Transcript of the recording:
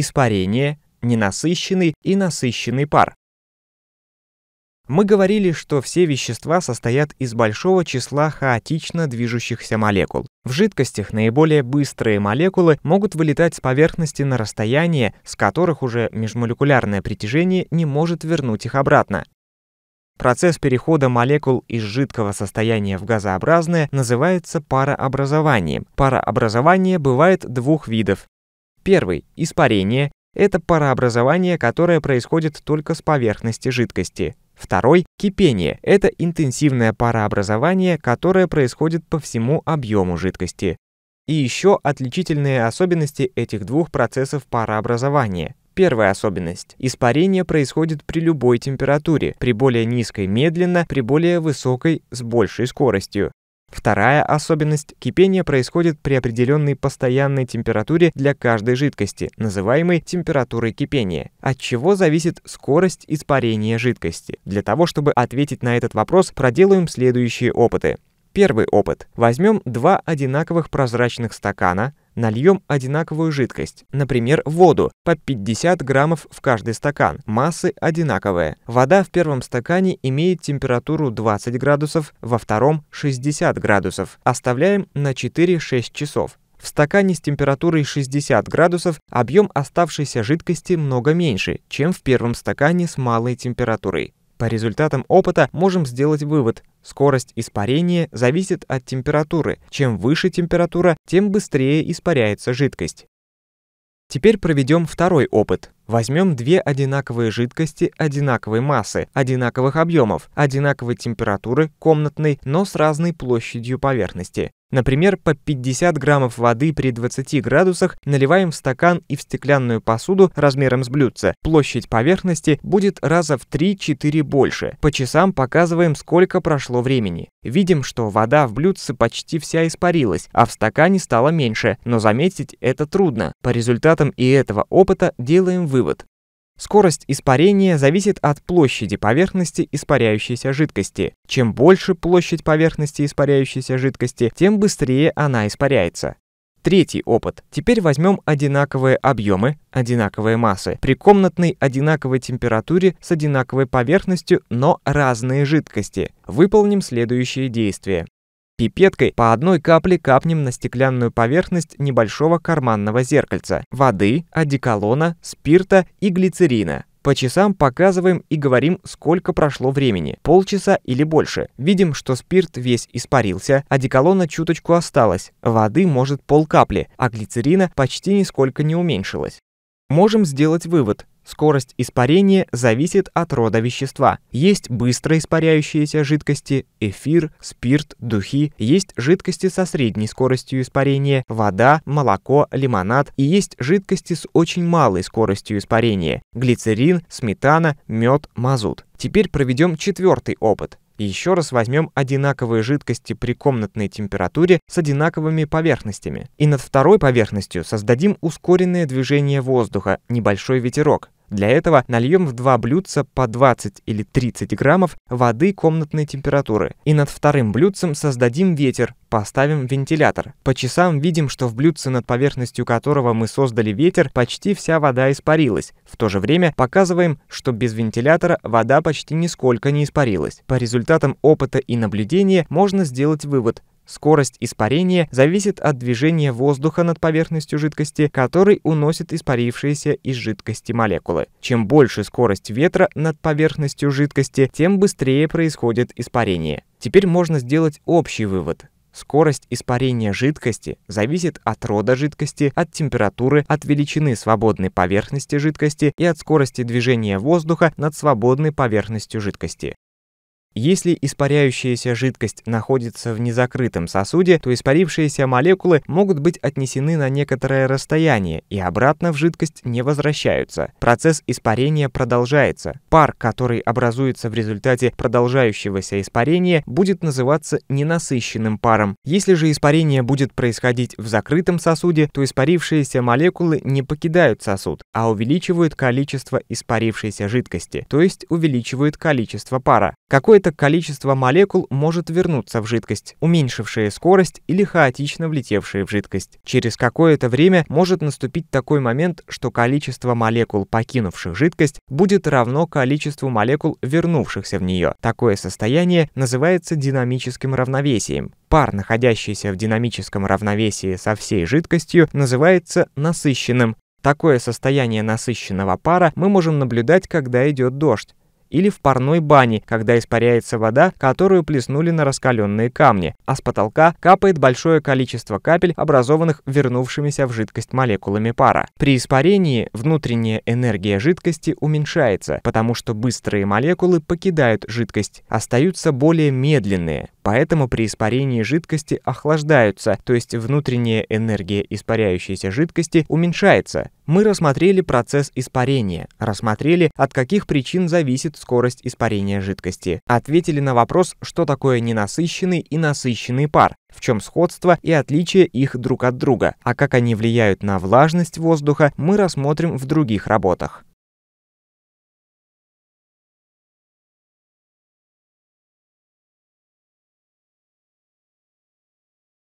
испарение, ненасыщенный и насыщенный пар. Мы говорили, что все вещества состоят из большого числа хаотично движущихся молекул. В жидкостях наиболее быстрые молекулы могут вылетать с поверхности на расстояние, с которых уже межмолекулярное притяжение не может вернуть их обратно. Процесс перехода молекул из жидкого состояния в газообразное называется парообразованием. Парообразование бывает двух видов Первый – испарение – это парообразование, которое происходит только с поверхности жидкости. Второй – кипение – это интенсивное парообразование, которое происходит по всему объему жидкости. И еще отличительные особенности этих двух процессов парообразования. Первая особенность. Испарение происходит при любой температуре, при более низкой медленно, при более высокой с большей скоростью. Вторая особенность – кипение происходит при определенной постоянной температуре для каждой жидкости, называемой температурой кипения, от чего зависит скорость испарения жидкости. Для того, чтобы ответить на этот вопрос, проделаем следующие опыты. Первый опыт. Возьмем два одинаковых прозрачных стакана – Нальем одинаковую жидкость, например, воду, по 50 граммов в каждый стакан. Массы одинаковые. Вода в первом стакане имеет температуру 20 градусов, во втором 60 градусов. Оставляем на 4-6 часов. В стакане с температурой 60 градусов объем оставшейся жидкости много меньше, чем в первом стакане с малой температурой. По результатам опыта можем сделать вывод. Скорость испарения зависит от температуры. Чем выше температура, тем быстрее испаряется жидкость. Теперь проведем второй опыт. Возьмем две одинаковые жидкости одинаковой массы, одинаковых объемов, одинаковой температуры, комнатной, но с разной площадью поверхности. Например, по 50 граммов воды при 20 градусах наливаем в стакан и в стеклянную посуду размером с блюдце. Площадь поверхности будет раза в 3-4 больше. По часам показываем, сколько прошло времени. Видим, что вода в блюдце почти вся испарилась, а в стакане стало меньше, но заметить это трудно. По результатам и этого опыта делаем вывод вывод. Скорость испарения зависит от площади поверхности испаряющейся жидкости. Чем больше площадь поверхности испаряющейся жидкости, тем быстрее она испаряется. Третий опыт. Теперь возьмем одинаковые объемы, одинаковые массы, при комнатной одинаковой температуре с одинаковой поверхностью, но разные жидкости. Выполним следующие действия. Пипеткой по одной капле капнем на стеклянную поверхность небольшого карманного зеркальца, воды, одеколона, спирта и глицерина. По часам показываем и говорим, сколько прошло времени, полчаса или больше. Видим, что спирт весь испарился, а чуточку осталось, воды может полкапли, а глицерина почти нисколько не уменьшилась. Можем сделать вывод. Скорость испарения зависит от рода вещества. Есть быстро испаряющиеся жидкости – эфир, спирт, духи. Есть жидкости со средней скоростью испарения – вода, молоко, лимонад. И есть жидкости с очень малой скоростью испарения – глицерин, сметана, мед, мазут. Теперь проведем четвертый опыт. И еще раз возьмем одинаковые жидкости при комнатной температуре с одинаковыми поверхностями. И над второй поверхностью создадим ускоренное движение воздуха, небольшой ветерок. Для этого нальем в два блюдца по 20 или 30 граммов воды комнатной температуры. И над вторым блюдцем создадим ветер, поставим вентилятор. По часам видим, что в блюдце, над поверхностью которого мы создали ветер, почти вся вода испарилась. В то же время показываем, что без вентилятора вода почти нисколько не испарилась. По результатам опыта и наблюдения можно сделать вывод, Скорость испарения зависит от движения воздуха над поверхностью жидкости, который уносит испарившиеся из жидкости молекулы. Чем больше скорость ветра над поверхностью жидкости, тем быстрее происходит испарение. Теперь можно сделать общий вывод. Скорость испарения жидкости зависит от рода жидкости, от температуры, от величины свободной поверхности жидкости и от скорости движения воздуха над свободной поверхностью жидкости. Если испаряющаяся жидкость находится в незакрытом сосуде, то испарившиеся молекулы могут быть отнесены на некоторое расстояние и обратно в жидкость не возвращаются. Процесс испарения продолжается. Пар, который образуется в результате продолжающегося испарения, будет называться ненасыщенным паром. Если же испарение будет происходить в закрытом сосуде, то испарившиеся молекулы не покидают сосуд, а увеличивают количество испарившейся жидкости, то есть увеличивают количество пара. Какое-то какое-то количество молекул может вернуться в жидкость, уменьшившие скорость или хаотично влетевшие в жидкость. Через какое-то время может наступить такой момент, что количество молекул, покинувших жидкость, будет равно количеству молекул, вернувшихся в нее. Такое состояние называется динамическим равновесием. Пар, находящийся в динамическом равновесии со всей жидкостью, называется насыщенным. Такое состояние насыщенного пара мы можем наблюдать, когда идет дождь или в парной бане, когда испаряется вода, которую плеснули на раскаленные камни, а с потолка капает большое количество капель, образованных вернувшимися в жидкость молекулами пара. При испарении внутренняя энергия жидкости уменьшается, потому что быстрые молекулы покидают жидкость, остаются более медленные, Поэтому при испарении жидкости охлаждаются, то есть внутренняя энергия испаряющейся жидкости уменьшается. Мы рассмотрели процесс испарения, рассмотрели, от каких причин зависит скорость испарения жидкости. Ответили на вопрос, что такое ненасыщенный и насыщенный пар, в чем сходство и отличие их друг от друга, а как они влияют на влажность воздуха, мы рассмотрим в других работах.